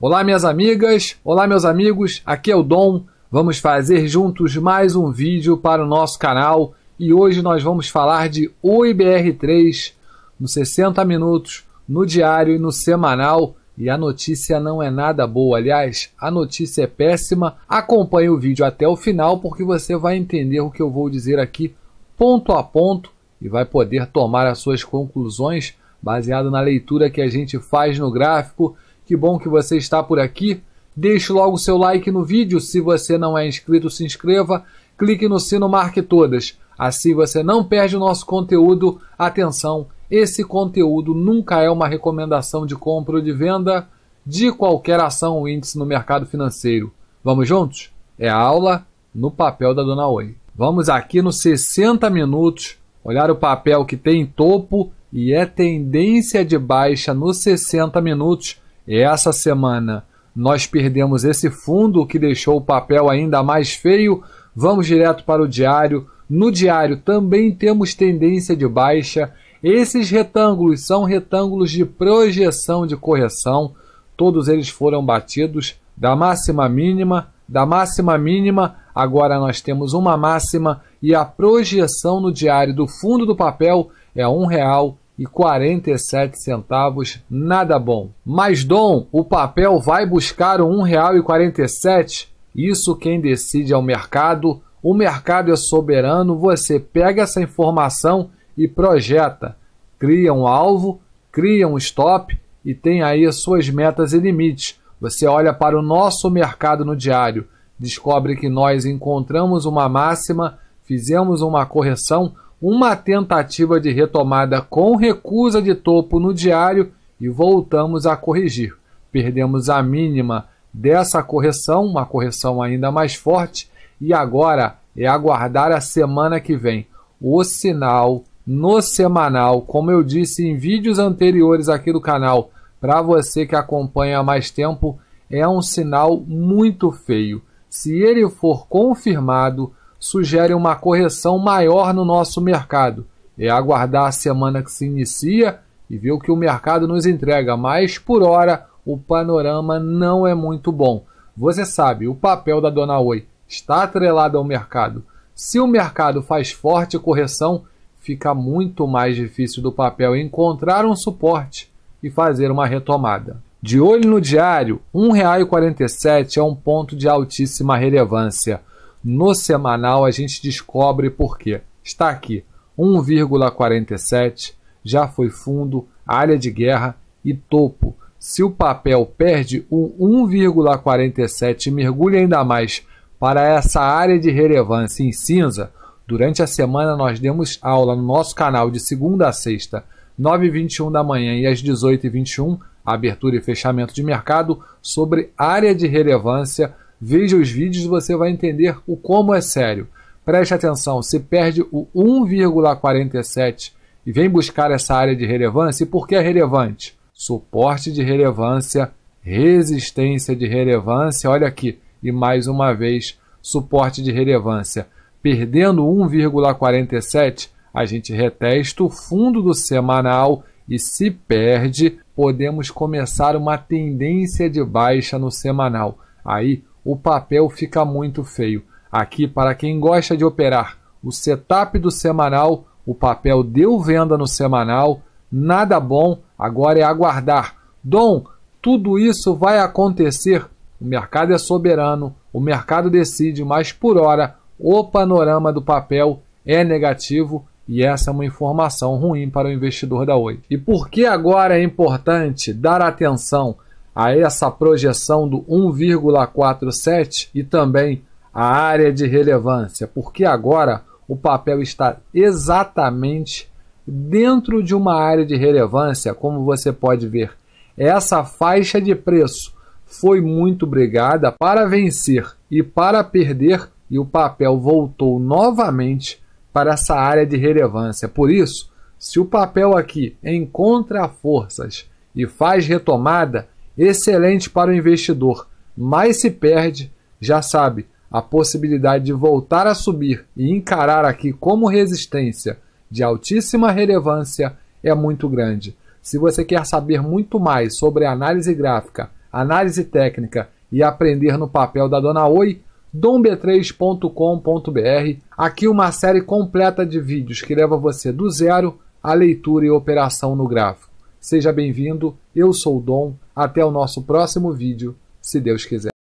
Olá, minhas amigas, olá, meus amigos, aqui é o Dom. Vamos fazer juntos mais um vídeo para o nosso canal e hoje nós vamos falar de OIBR3 nos 60 minutos, no diário e no semanal. E a notícia não é nada boa, aliás, a notícia é péssima. Acompanhe o vídeo até o final porque você vai entender o que eu vou dizer aqui ponto a ponto e vai poder tomar as suas conclusões baseado na leitura que a gente faz no gráfico que bom que você está por aqui. Deixe logo seu like no vídeo. Se você não é inscrito, se inscreva. Clique no sino Marque Todas. Assim você não perde o nosso conteúdo. Atenção, esse conteúdo nunca é uma recomendação de compra ou de venda de qualquer ação ou índice no mercado financeiro. Vamos juntos? É a aula no papel da Dona Oi. Vamos aqui nos 60 minutos olhar o papel que tem topo e é tendência de baixa nos 60 minutos essa semana nós perdemos esse fundo que deixou o papel ainda mais feio. Vamos direto para o diário. No diário também temos tendência de baixa. Esses retângulos são retângulos de projeção de correção. Todos eles foram batidos da máxima mínima, da máxima mínima. Agora nós temos uma máxima e a projeção no diário do fundo do papel é R$ 1,00 e 47 centavos, nada bom. Mas Dom, o papel vai buscar um R$ 1,47? Isso quem decide é o mercado. O mercado é soberano, você pega essa informação e projeta. Cria um alvo, cria um stop e tem aí suas metas e limites. Você olha para o nosso mercado no diário, descobre que nós encontramos uma máxima, fizemos uma correção, uma tentativa de retomada com recusa de topo no diário e voltamos a corrigir. Perdemos a mínima dessa correção, uma correção ainda mais forte, e agora é aguardar a semana que vem. O sinal no semanal, como eu disse em vídeos anteriores aqui do canal, para você que acompanha há mais tempo, é um sinal muito feio. Se ele for confirmado, sugere uma correção maior no nosso mercado. É aguardar a semana que se inicia e ver o que o mercado nos entrega, mas por hora o panorama não é muito bom. Você sabe, o papel da Dona Oi está atrelado ao mercado. Se o mercado faz forte correção, fica muito mais difícil do papel encontrar um suporte e fazer uma retomada. De olho no diário, R$ 1,47 é um ponto de altíssima relevância. No semanal a gente descobre por quê. Está aqui, 1,47 já foi fundo, área de guerra e topo. Se o papel perde o 1,47 mergulha ainda mais para essa área de relevância em cinza, durante a semana nós demos aula no nosso canal de segunda a sexta, 9h21 da manhã e às 18h21, abertura e fechamento de mercado, sobre área de relevância Veja os vídeos e você vai entender o como é sério. Preste atenção, se perde o 1,47 e vem buscar essa área de relevância, e por que é relevante? Suporte de relevância, resistência de relevância, olha aqui, e mais uma vez, suporte de relevância. Perdendo 1,47, a gente retesta o fundo do semanal e se perde, podemos começar uma tendência de baixa no semanal. Aí o papel fica muito feio. Aqui, para quem gosta de operar o setup do semanal, o papel deu venda no semanal, nada bom, agora é aguardar. Dom, tudo isso vai acontecer. O mercado é soberano, o mercado decide, mas por hora o panorama do papel é negativo e essa é uma informação ruim para o investidor da Oi. E por que agora é importante dar atenção a essa projeção do 1,47 e também a área de relevância, porque agora o papel está exatamente dentro de uma área de relevância, como você pode ver. Essa faixa de preço foi muito brigada para vencer e para perder, e o papel voltou novamente para essa área de relevância. Por isso, se o papel aqui encontra forças e faz retomada, excelente para o investidor, mas se perde, já sabe, a possibilidade de voltar a subir e encarar aqui como resistência de altíssima relevância é muito grande. Se você quer saber muito mais sobre análise gráfica, análise técnica e aprender no papel da dona Oi, domb3.com.br. Aqui uma série completa de vídeos que leva você do zero à leitura e operação no gráfico. Seja bem-vindo, eu sou o Dom, até o nosso próximo vídeo, se Deus quiser.